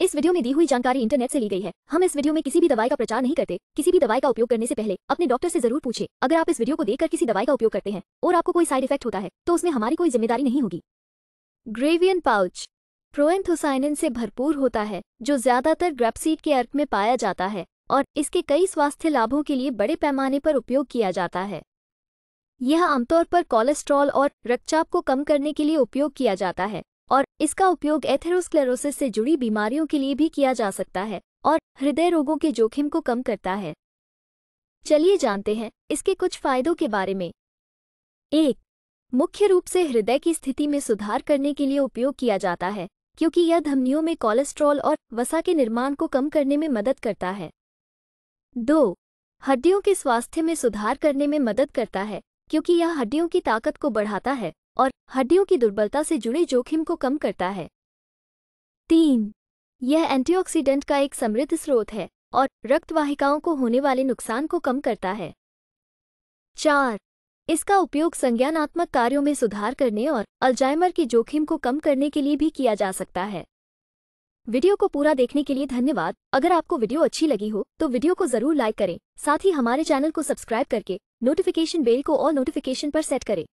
इस वीडियो में दी हुई जानकारी इंटरनेट से ली गई है हम इस वीडियो में किसी भी दवाई का प्रचार नहीं करते किसी भी दवाई का उपयोग करने से पहले अपने डॉक्टर से जरूर पूछे अगर आप इस वीडियो को देखकर किसी दवाई का उपयोग करते हैं और आपको कोई साइड इफेक्ट होता है तो उसमें हमारी कोई जिम्मेदारी नहीं होगी ग्रेवियन पाउच प्रोएंथोसाइनिन से भरपूर होता है जो ज्यादातर ग्रेपसीड के अर्क में पाया जाता है और इसके कई स्वास्थ्य लाभों के लिए बड़े पैमाने पर उपयोग किया जाता है यह आमतौर पर कोलेस्ट्रॉल और रक्तचाप को कम करने के लिए उपयोग किया जाता है और इसका उपयोग एथेरोस्क्लेरोसिस से जुड़ी बीमारियों के लिए भी किया जा सकता है और हृदय रोगों के जोखिम को कम करता है चलिए जानते हैं इसके कुछ फायदों के बारे में एक मुख्य रूप से हृदय की स्थिति में सुधार करने के लिए उपयोग किया जाता है क्योंकि यह धमनियों में कोलेस्ट्रॉल और वसा के निर्माण को कम करने में मदद करता है दो हड्डियों के स्वास्थ्य में सुधार करने में मदद करता है क्योंकि यह हड्डियों की ताकत को बढ़ाता है और हड्डियों की दुर्बलता से जुड़े जोखिम को कम करता है तीन यह एंटीऑक्सीडेंट का एक समृद्ध स्रोत है और रक्तवाहिकाओं को होने वाले नुकसान को कम करता है चार इसका उपयोग संज्ञानात्मक कार्यों में सुधार करने और अल्जाइमर के जोखिम को कम करने के लिए भी किया जा सकता है वीडियो को पूरा देखने के लिए धन्यवाद अगर आपको वीडियो अच्छी लगी हो तो वीडियो को जरूर लाइक करें साथ ही हमारे चैनल को सब्सक्राइब करके नोटिफिकेशन बेल को और नोटिफिकेशन पर सेट करें